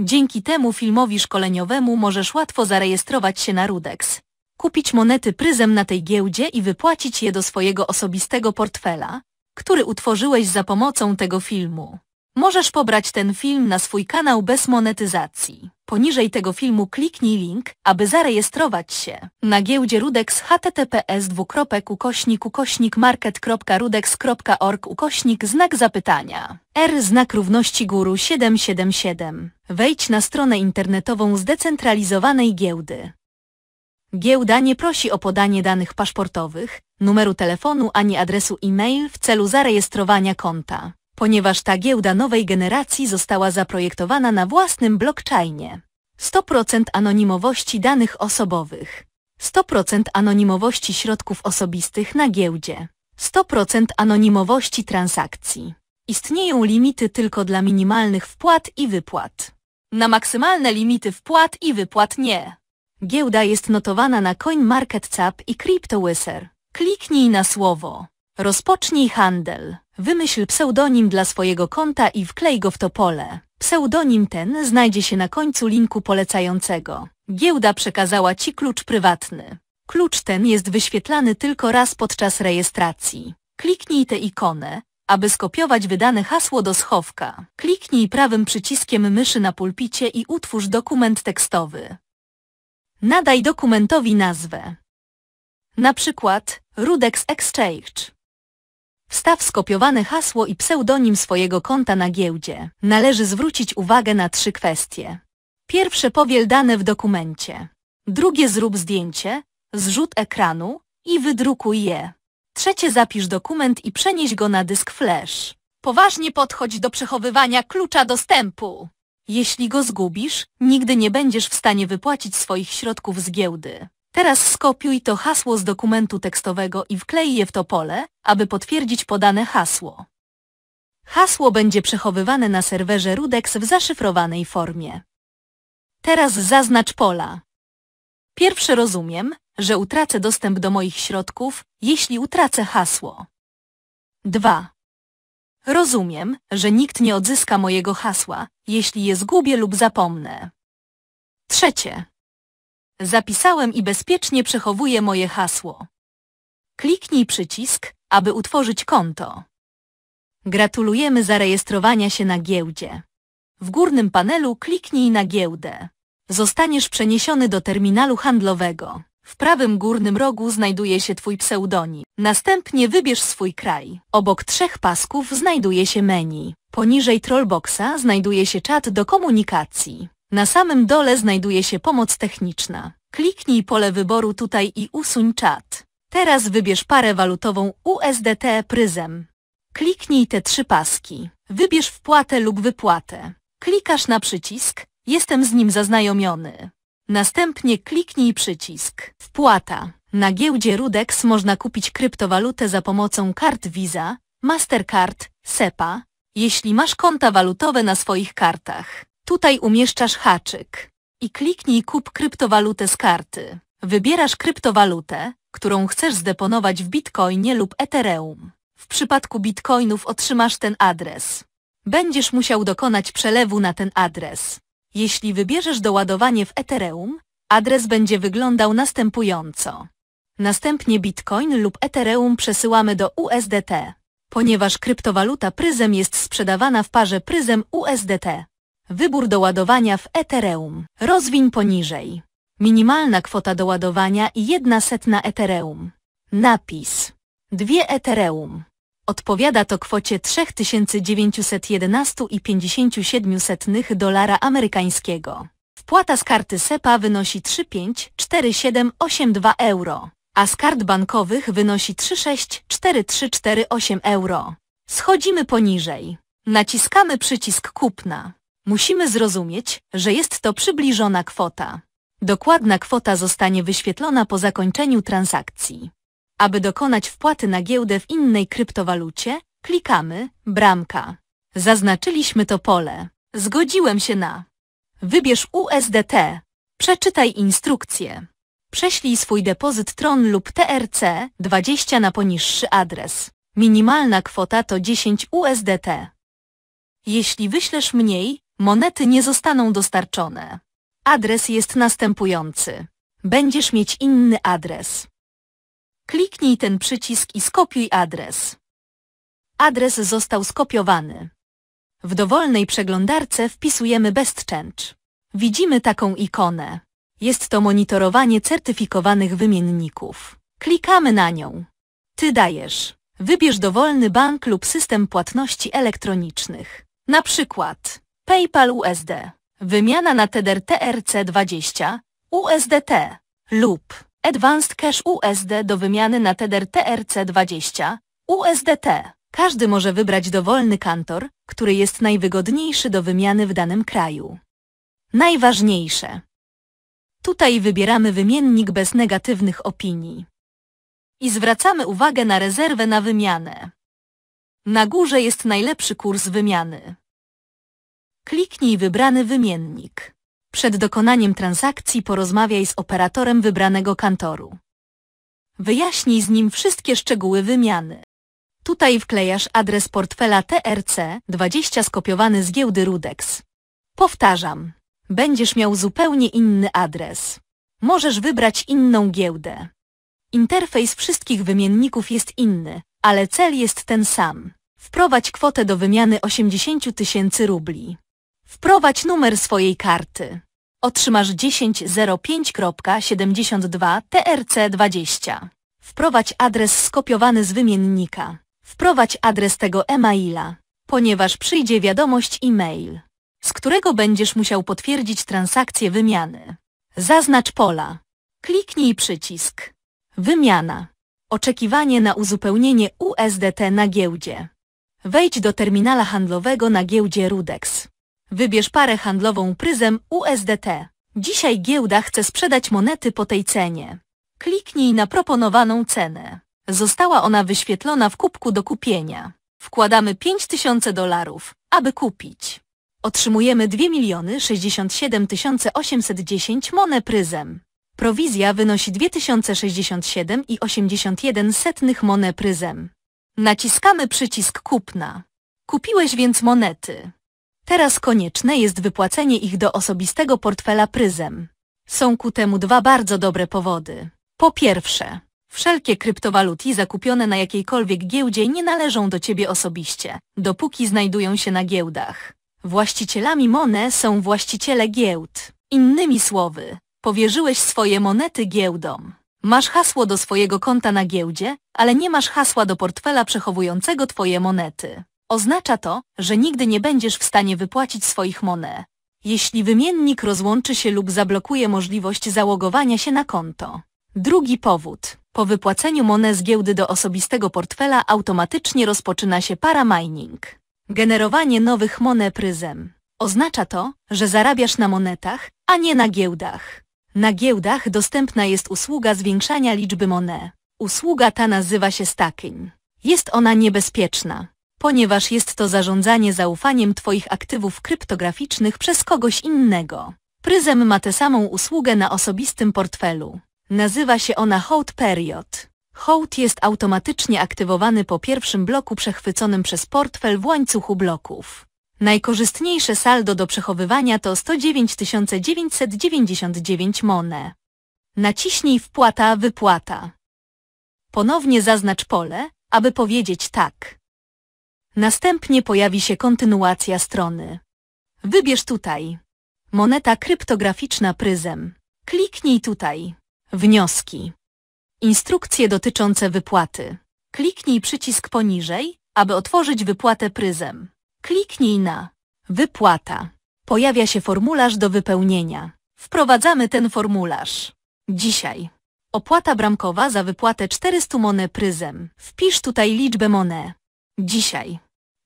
Dzięki temu filmowi szkoleniowemu możesz łatwo zarejestrować się na Rudex, kupić monety Pryzem na tej giełdzie i wypłacić je do swojego osobistego portfela, który utworzyłeś za pomocą tego filmu. Możesz pobrać ten film na swój kanał bez monetyzacji. Poniżej tego filmu kliknij link, aby zarejestrować się na giełdzie Rudex https ukośnik market.rudex.org ukośnik znak zapytania R znak równości guru 777. Wejdź na stronę internetową zdecentralizowanej giełdy. Giełda nie prosi o podanie danych paszportowych, numeru telefonu ani adresu e-mail w celu zarejestrowania konta ponieważ ta giełda nowej generacji została zaprojektowana na własnym blockchainie. 100% anonimowości danych osobowych. 100% anonimowości środków osobistych na giełdzie. 100% anonimowości transakcji. Istnieją limity tylko dla minimalnych wpłat i wypłat. Na maksymalne limity wpłat i wypłat nie. Giełda jest notowana na CoinMarketCap i CryptoWizard. Kliknij na słowo. Rozpocznij handel. Wymyśl pseudonim dla swojego konta i wklej go w to pole. Pseudonim ten znajdzie się na końcu linku polecającego. Giełda przekazała Ci klucz prywatny. Klucz ten jest wyświetlany tylko raz podczas rejestracji. Kliknij tę ikonę, aby skopiować wydane hasło do schowka. Kliknij prawym przyciskiem myszy na pulpicie i utwórz dokument tekstowy. Nadaj dokumentowi nazwę. Na przykład Rudex Exchange. Wstaw skopiowane hasło i pseudonim swojego konta na giełdzie. Należy zwrócić uwagę na trzy kwestie. Pierwsze powiel dane w dokumencie. Drugie zrób zdjęcie, zrzut ekranu i wydrukuj je. Trzecie zapisz dokument i przenieś go na dysk flash. Poważnie podchodź do przechowywania klucza dostępu. Jeśli go zgubisz, nigdy nie będziesz w stanie wypłacić swoich środków z giełdy. Teraz skopiuj to hasło z dokumentu tekstowego i wklej je w to pole, aby potwierdzić podane hasło. Hasło będzie przechowywane na serwerze Rudex w zaszyfrowanej formie. Teraz zaznacz pola. Pierwsze rozumiem, że utracę dostęp do moich środków, jeśli utracę hasło. 2. Rozumiem, że nikt nie odzyska mojego hasła, jeśli je zgubię lub zapomnę. Trzecie. Zapisałem i bezpiecznie przechowuję moje hasło. Kliknij przycisk, aby utworzyć konto. Gratulujemy zarejestrowania się na giełdzie. W górnym panelu kliknij na giełdę. Zostaniesz przeniesiony do terminalu handlowego. W prawym górnym rogu znajduje się Twój pseudonim. Następnie wybierz swój kraj. Obok trzech pasków znajduje się menu. Poniżej trollboxa znajduje się czat do komunikacji. Na samym dole znajduje się pomoc techniczna. Kliknij pole wyboru tutaj i usuń czat. Teraz wybierz parę walutową USDT Pryzem. Kliknij te trzy paski. Wybierz wpłatę lub wypłatę. Klikasz na przycisk Jestem z nim zaznajomiony. Następnie kliknij przycisk Wpłata. Na giełdzie Rudex można kupić kryptowalutę za pomocą kart Visa, Mastercard, SEPA, jeśli masz konta walutowe na swoich kartach. Tutaj umieszczasz haczyk i kliknij kup kryptowalutę z karty. Wybierasz kryptowalutę, którą chcesz zdeponować w Bitcoinie lub Ethereum. W przypadku Bitcoinów otrzymasz ten adres. Będziesz musiał dokonać przelewu na ten adres. Jeśli wybierzesz doładowanie w Ethereum, adres będzie wyglądał następująco. Następnie Bitcoin lub Ethereum przesyłamy do USDT, ponieważ kryptowaluta Pryzem jest sprzedawana w parze Pryzem USDT. Wybór doładowania w Ethereum. Rozwiń poniżej. Minimalna kwota doładowania i jedna setna Ethereum. Napis. 2 Ethereum. Odpowiada to kwocie 3911,57 dolara amerykańskiego. Wpłata z karty SEPA wynosi 354782 euro, a z kart bankowych wynosi 364348 euro. Schodzimy poniżej. Naciskamy przycisk kupna. Musimy zrozumieć, że jest to przybliżona kwota. Dokładna kwota zostanie wyświetlona po zakończeniu transakcji. Aby dokonać wpłaty na giełdę w innej kryptowalucie, klikamy Bramka. Zaznaczyliśmy to pole. Zgodziłem się na. Wybierz USDT. Przeczytaj instrukcję. Prześlij swój depozyt TRON lub TRC 20 na poniższy adres. Minimalna kwota to 10 USDT. Jeśli wyślesz mniej, Monety nie zostaną dostarczone. Adres jest następujący. Będziesz mieć inny adres. Kliknij ten przycisk i skopiuj adres. Adres został skopiowany. W dowolnej przeglądarce wpisujemy BestChange. Widzimy taką ikonę. Jest to monitorowanie certyfikowanych wymienników. Klikamy na nią. Ty dajesz. Wybierz dowolny bank lub system płatności elektronicznych. Na przykład PayPal USD. Wymiana na Tether TRC20, USDT lub Advanced Cash USD do wymiany na Tether TRC20, USDT. Każdy może wybrać dowolny kantor, który jest najwygodniejszy do wymiany w danym kraju. Najważniejsze. Tutaj wybieramy wymiennik bez negatywnych opinii. I zwracamy uwagę na rezerwę na wymianę. Na górze jest najlepszy kurs wymiany. Kliknij wybrany wymiennik. Przed dokonaniem transakcji porozmawiaj z operatorem wybranego kantoru. Wyjaśnij z nim wszystkie szczegóły wymiany. Tutaj wklejasz adres portfela TRC20 skopiowany z giełdy Rudex. Powtarzam, będziesz miał zupełnie inny adres. Możesz wybrać inną giełdę. Interfejs wszystkich wymienników jest inny, ale cel jest ten sam. Wprowadź kwotę do wymiany 80 tysięcy rubli. Wprowadź numer swojej karty. Otrzymasz 1005.72 TRC20. Wprowadź adres skopiowany z wymiennika. Wprowadź adres tego e-maila, ponieważ przyjdzie wiadomość e-mail, z którego będziesz musiał potwierdzić transakcję wymiany. Zaznacz pola. Kliknij przycisk. Wymiana. Oczekiwanie na uzupełnienie USDT na giełdzie. Wejdź do terminala handlowego na giełdzie Rudex. Wybierz parę handlową Pryzem USDT. Dzisiaj giełda chce sprzedać monety po tej cenie. Kliknij na proponowaną cenę. Została ona wyświetlona w kubku do kupienia. Wkładamy 5000 dolarów, aby kupić. Otrzymujemy 2 miliony 67 810 monet Pryzem. Prowizja wynosi 2067,81 i monet Pryzem. Naciskamy przycisk kupna. Kupiłeś więc monety. Teraz konieczne jest wypłacenie ich do osobistego portfela Pryzem. Są ku temu dwa bardzo dobre powody. Po pierwsze, wszelkie kryptowaluty zakupione na jakiejkolwiek giełdzie nie należą do Ciebie osobiście, dopóki znajdują się na giełdach. Właścicielami Mone są właściciele giełd. Innymi słowy, powierzyłeś swoje monety giełdom. Masz hasło do swojego konta na giełdzie, ale nie masz hasła do portfela przechowującego Twoje monety. Oznacza to, że nigdy nie będziesz w stanie wypłacić swoich monet, jeśli wymiennik rozłączy się lub zablokuje możliwość załogowania się na konto. Drugi powód. Po wypłaceniu monet z giełdy do osobistego portfela automatycznie rozpoczyna się paramining. Generowanie nowych monet pryzem. Oznacza to, że zarabiasz na monetach, a nie na giełdach. Na giełdach dostępna jest usługa zwiększania liczby monet. Usługa ta nazywa się stacking. Jest ona niebezpieczna, ponieważ jest to zarządzanie zaufaniem Twoich aktywów kryptograficznych przez kogoś innego. Pryzem ma tę samą usługę na osobistym portfelu. Nazywa się ona Hold Period. Hold jest automatycznie aktywowany po pierwszym bloku przechwyconym przez portfel w łańcuchu bloków. Najkorzystniejsze saldo do przechowywania to 109 999 monę. Naciśnij wpłata-wypłata. Ponownie zaznacz pole, aby powiedzieć tak. Następnie pojawi się kontynuacja strony. Wybierz tutaj. Moneta kryptograficzna Pryzem. Kliknij tutaj. Wnioski. Instrukcje dotyczące wypłaty. Kliknij przycisk poniżej, aby otworzyć wypłatę Pryzem. Kliknij na Wypłata. Pojawia się formularz do wypełnienia. Wprowadzamy ten formularz. Dzisiaj. Opłata bramkowa za wypłatę 400 monet Pryzem. Wpisz tutaj liczbę monet. Dzisiaj.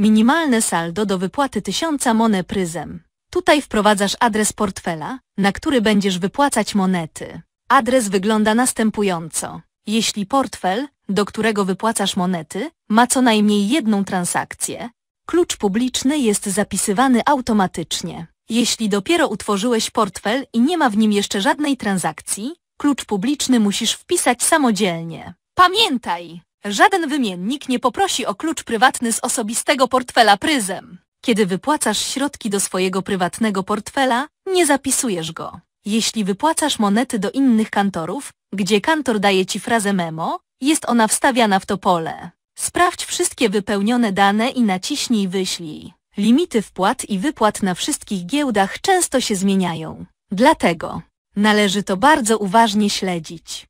Minimalne saldo do wypłaty 1000 monet pryzem. Tutaj wprowadzasz adres portfela, na który będziesz wypłacać monety. Adres wygląda następująco. Jeśli portfel, do którego wypłacasz monety, ma co najmniej jedną transakcję, klucz publiczny jest zapisywany automatycznie. Jeśli dopiero utworzyłeś portfel i nie ma w nim jeszcze żadnej transakcji, klucz publiczny musisz wpisać samodzielnie. Pamiętaj! Żaden wymiennik nie poprosi o klucz prywatny z osobistego portfela Pryzem. Kiedy wypłacasz środki do swojego prywatnego portfela, nie zapisujesz go. Jeśli wypłacasz monety do innych kantorów, gdzie kantor daje Ci frazę memo, jest ona wstawiana w to pole. Sprawdź wszystkie wypełnione dane i naciśnij wyślij. Limity wpłat i wypłat na wszystkich giełdach często się zmieniają. Dlatego należy to bardzo uważnie śledzić.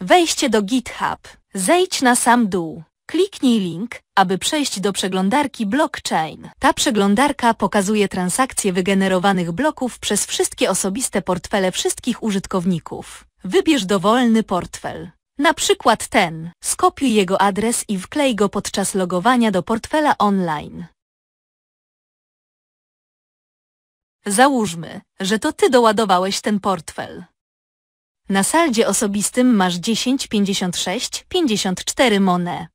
Wejście do GitHub Zejdź na sam dół. Kliknij link, aby przejść do przeglądarki blockchain. Ta przeglądarka pokazuje transakcje wygenerowanych bloków przez wszystkie osobiste portfele wszystkich użytkowników. Wybierz dowolny portfel. Na przykład ten. Skopiuj jego adres i wklej go podczas logowania do portfela online. Załóżmy, że to ty doładowałeś ten portfel. Na saldzie osobistym masz 10, 56, 54 mone.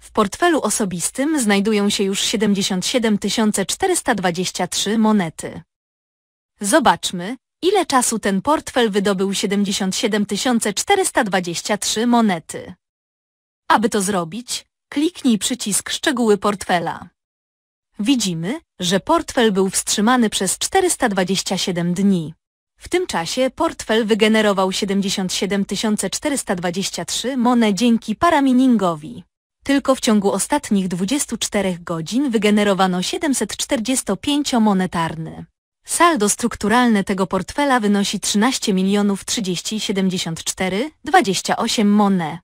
W portfelu osobistym znajdują się już 77 423 monety. Zobaczmy, ile czasu ten portfel wydobył 77 423 monety. Aby to zrobić, kliknij przycisk Szczegóły portfela. Widzimy, że portfel był wstrzymany przez 427 dni. W tym czasie portfel wygenerował 77 423 mone dzięki paraminingowi. Tylko w ciągu ostatnich 24 godzin wygenerowano 745 monetarny. Saldo strukturalne tego portfela wynosi 13 milionów 74 28 monet.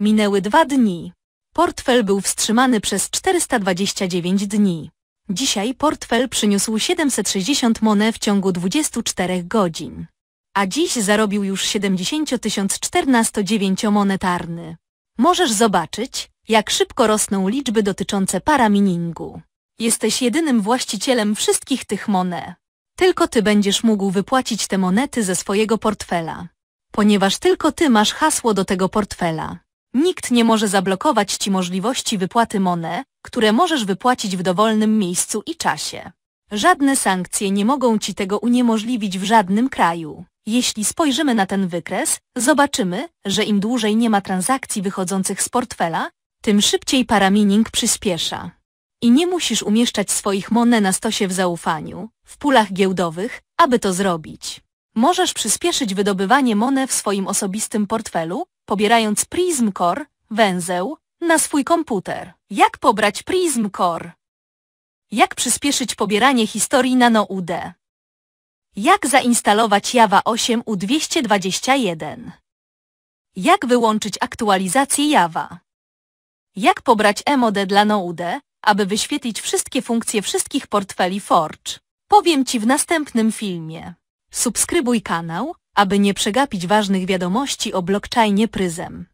Minęły dwa dni. Portfel był wstrzymany przez 429 dni. Dzisiaj portfel przyniósł 760 monet w ciągu 24 godzin. A dziś zarobił już 70 1409 monetarny. Możesz zobaczyć, jak szybko rosną liczby dotyczące paraminingu. Jesteś jedynym właścicielem wszystkich tych monet. Tylko ty będziesz mógł wypłacić te monety ze swojego portfela. Ponieważ tylko ty masz hasło do tego portfela. Nikt nie może zablokować ci możliwości wypłaty monet, które możesz wypłacić w dowolnym miejscu i czasie. Żadne sankcje nie mogą ci tego uniemożliwić w żadnym kraju. Jeśli spojrzymy na ten wykres, zobaczymy, że im dłużej nie ma transakcji wychodzących z portfela, tym szybciej paramining przyspiesza. I nie musisz umieszczać swoich monet na stosie w zaufaniu, w pulach giełdowych, aby to zrobić. Możesz przyspieszyć wydobywanie monet w swoim osobistym portfelu, pobierając Prism Core, węzeł, na swój komputer. Jak pobrać Prism Core? Jak przyspieszyć pobieranie historii na UD? Jak zainstalować Java 8 U221? Jak wyłączyć aktualizację Java? Jak pobrać Emode dla Node, aby wyświetlić wszystkie funkcje wszystkich portfeli Forge? Powiem Ci w następnym filmie. Subskrybuj kanał, aby nie przegapić ważnych wiadomości o blockchainie Pryzem.